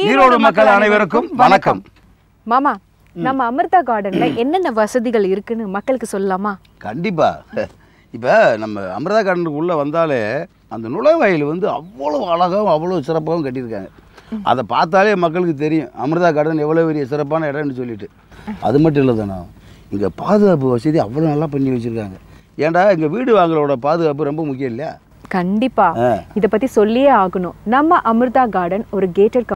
ஈரோடு மக்கள் அனைவருக்கும் வணக்கம் மாமா நம்ம அமிர்தா கார்டன்ல என்னென்ன வசதிகள் இருக்குன்னு மக்களுக்கு சொல்லலாமா கண்டிப்பா இப்போ நம்ம அமிர்தா கார்டனுக்கு உள்ள வந்தாலே அந்த நுழைவாயில் வந்து அவ்வளோ அழகாகவும் அவ்வளோ சிறப்பாகவும் கட்டியிருக்காங்க அதை பார்த்தாலே மக்களுக்கு தெரியும் அமிர்தா கார்டன் எவ்வளோ பெரிய சிறப்பான இடம்னு சொல்லிட்டு அது மட்டும் இல்லை தானே இங்கே பாதுகாப்பு வசதி அவ்வளோ நல்லா பண்ணி வச்சுருக்காங்க ஏன்டா இங்கே வீடு வாங்குறோட பாதுகாப்பு ரொம்ப முக்கியம் இல்லையா கண்டிப்பா இதை பத்தி சொல்லியே ஆகணும் நம்ம அமிர்தா கார்டன் ஒரு கேட்டட்